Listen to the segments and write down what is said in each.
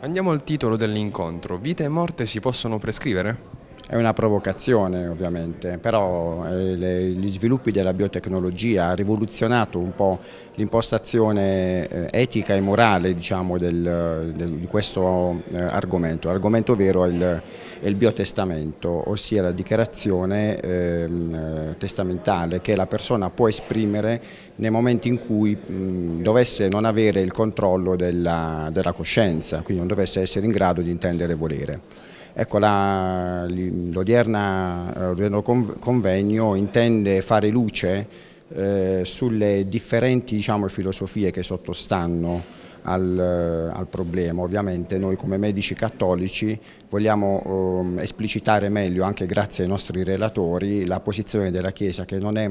Andiamo al titolo dell'incontro. Vita e morte si possono prescrivere? È una provocazione ovviamente, però eh, gli sviluppi della biotecnologia ha rivoluzionato un po' l'impostazione eh, etica e morale diciamo, del, del, di questo eh, argomento. L'argomento vero è il, è il, biotestamento, ossia la dichiarazione ehm, testamentale che la persona può esprimere nei momenti in cui mh, dovesse non avere il controllo della, della coscienza, quindi non dovesse essere in grado di intendere e volere. Ecco, l'odierna, eh, l'odierno convegno intende fare luce eh, sulle differenti diciamo, filosofie che sottostanno al, eh, al, problema. Ovviamente noi come medici cattolici vogliamo eh, esplicitare meglio, anche grazie ai nostri relatori, la posizione della Chiesa che non è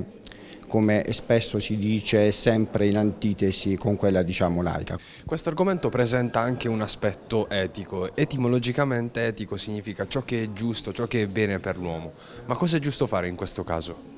come spesso si dice sempre in antitesi con quella diciamo laica. Questo argomento presenta anche un aspetto etico, etimologicamente etico significa ciò che è giusto, ciò che è bene per l'uomo, ma cosa è giusto fare in questo caso?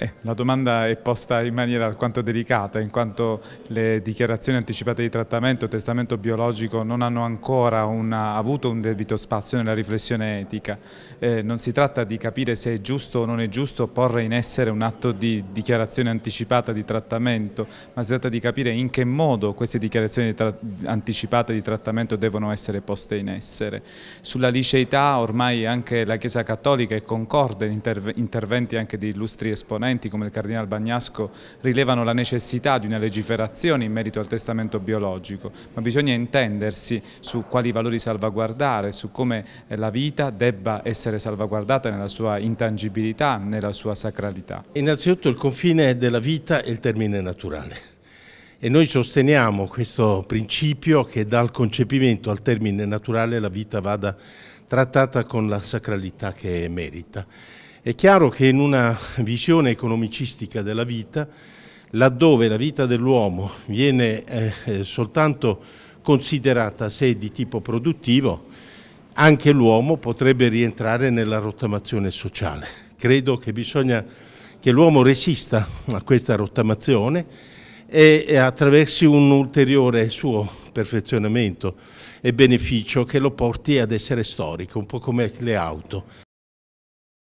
Eh, la domanda è posta in maniera alquanto delicata, in quanto le dichiarazioni anticipate di trattamento e testamento biologico non hanno ancora una, avuto un debito spazio nella riflessione etica. Eh, non si tratta di capire se è giusto o non è giusto porre in essere un atto di dichiarazione anticipata di trattamento, ma si tratta di capire in che modo queste dichiarazioni di anticipate di trattamento devono essere poste in essere. Sulla liceità ormai anche la Chiesa Cattolica è concorda in interventi anche di illustri esponenti esponenti come il Cardinale Bagnasco rilevano la necessità di una legiferazione in merito al testamento biologico, ma bisogna intendersi su quali valori salvaguardare, su come eh, la vita debba essere salvaguardata nella sua intangibilità, nella sua sacralità. Innanzitutto il confine della vita è il termine naturale e noi sosteniamo questo principio che dal concepimento al termine naturale la vita vada trattata con la sacralità che merita. È chiaro che in una visione economicistica della vita, laddove la vita dell'uomo viene eh, eh soltanto considerata se di tipo produttivo, anche l'uomo potrebbe rientrare nella rottamazione sociale. Credo che bisogna che l'uomo resista a questa rottamazione e attraversi un ulteriore suo perfezionamento e beneficio che lo porti ad essere storico, un po' come le auto.